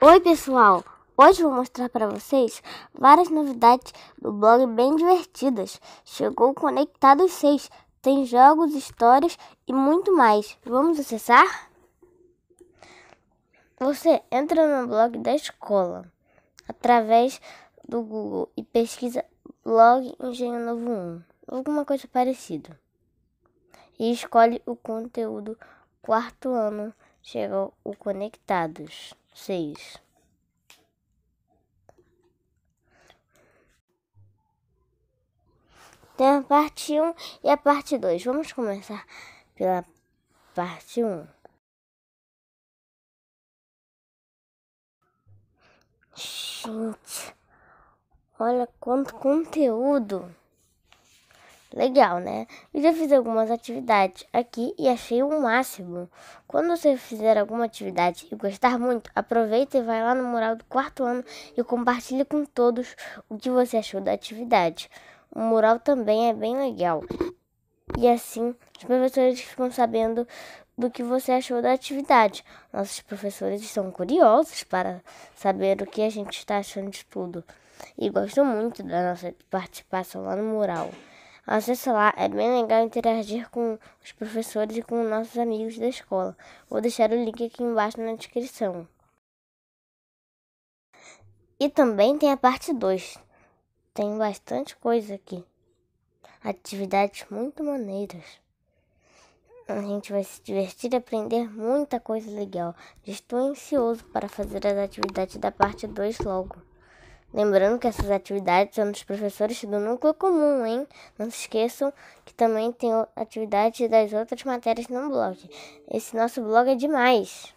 Oi, pessoal! Hoje vou mostrar para vocês várias novidades do blog bem divertidas. Chegou o Conectados 6, tem jogos, histórias e muito mais. Vamos acessar? Você entra no blog da escola através do Google e pesquisa blog Engenho Novo 1, alguma coisa parecida. E escolhe o conteúdo quarto ano, chegou o Conectados seis. Tem então, a parte 1 um e a parte 2. Vamos começar pela parte 1. Um. Gente, olha quanto conteúdo! Legal, né? Eu já fiz algumas atividades aqui e achei o um máximo. Quando você fizer alguma atividade e gostar muito, aproveita e vai lá no mural do quarto ano e compartilhe com todos o que você achou da atividade. O mural também é bem legal. E assim, os professores ficam sabendo do que você achou da atividade. Nossos professores estão curiosos para saber o que a gente está achando de tudo e gostam muito da nossa participação lá no mural. Acesse lá, é bem legal interagir com os professores e com nossos amigos da escola. Vou deixar o link aqui embaixo na descrição. E também tem a parte 2. Tem bastante coisa aqui. Atividades muito maneiras. A gente vai se divertir e aprender muita coisa legal. Estou ansioso para fazer as atividades da parte 2 logo. Lembrando que essas atividades são dos professores do núcleo comum, hein? Não se esqueçam que também tem atividade das outras matérias no blog. Esse nosso blog é demais!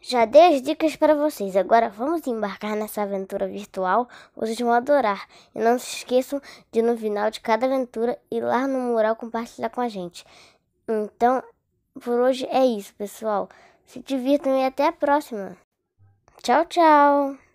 Já dei as dicas para vocês, agora vamos embarcar nessa aventura virtual, vocês vão adorar. E não se esqueçam de no final de cada aventura ir lá no mural compartilhar com a gente. Então, por hoje é isso, pessoal. Se divirtam e até a próxima. Tchau, tchau!